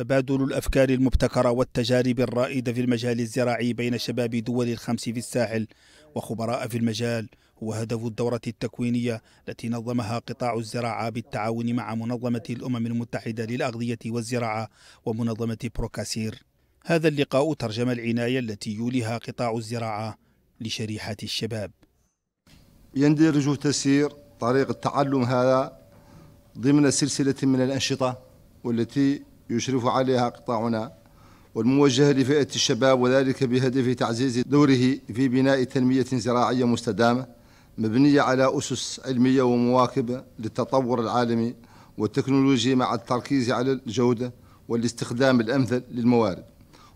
تبادل الأفكار المبتكرة والتجارب الرائدة في المجال الزراعي بين شباب دول الخمس في الساحل وخبراء في المجال هو هدف الدورة التكوينية التي نظمها قطاع الزراعة بالتعاون مع منظمة الأمم المتحدة للأغذية والزراعة ومنظمة بروكاسير هذا اللقاء ترجم العناية التي يوليها قطاع الزراعة لشريحة الشباب يندرج تسير طريق التعلم هذا ضمن سلسلة من الأنشطة والتي يشرف عليها قطاعنا والموجهة لفئة الشباب وذلك بهدف تعزيز دوره في بناء تنمية زراعية مستدامة مبنية على أسس علمية ومواكبة للتطور العالمي والتكنولوجي مع التركيز على الجودة والاستخدام الأمثل للموارد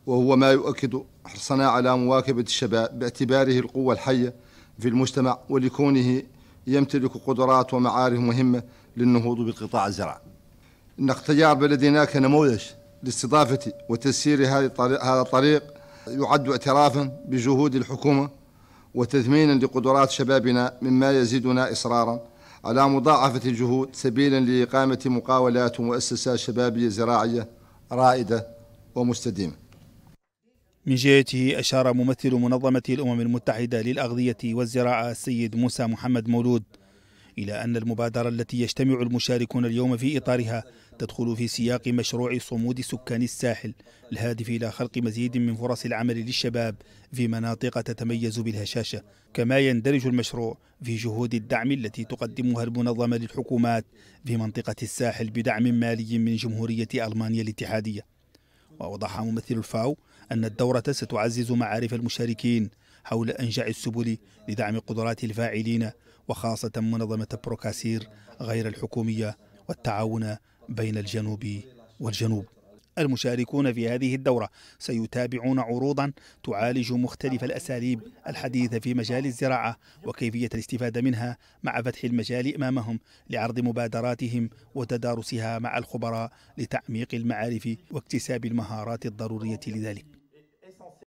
وهو ما يؤكد حرصنا على مواكبة الشباب باعتباره القوة الحية في المجتمع ولكونه يمتلك قدرات ومعارف مهمة للنهوض بقطاع الزراعة أن اختيار بلدنا كنموذج لاستضافة وتسيير هذا الطريق يعد اعترافا بجهود الحكومة وتثمينا لقدرات شبابنا مما يزيدنا إصرارا على مضاعفة الجهود سبيلا لإقامة مقاولات ومؤسسات شبابية زراعية رائدة ومستديمة من جهته أشار ممثل منظمة الأمم المتحدة للأغذية والزراعة السيد موسى محمد مولود إلى أن المبادرة التي يجتمع المشاركون اليوم في إطارها تدخل في سياق مشروع صمود سكان الساحل الهادف إلى خلق مزيد من فرص العمل للشباب في مناطق تتميز بالهشاشة كما يندرج المشروع في جهود الدعم التي تقدمها المنظمة للحكومات في منطقة الساحل بدعم مالي من جمهورية ألمانيا الاتحادية وأوضح ممثل الفاو أن الدورة ستعزز معارف المشاركين حول أنجع السبل لدعم قدرات الفاعلين وخاصة منظمة بروكاسير غير الحكومية والتعاون بين الجنوب والجنوب المشاركون في هذه الدورة سيتابعون عروضا تعالج مختلف الأساليب الحديثة في مجال الزراعة وكيفية الاستفادة منها مع فتح المجال أمامهم لعرض مبادراتهم وتدارسها مع الخبراء لتعميق المعارف واكتساب المهارات الضرورية لذلك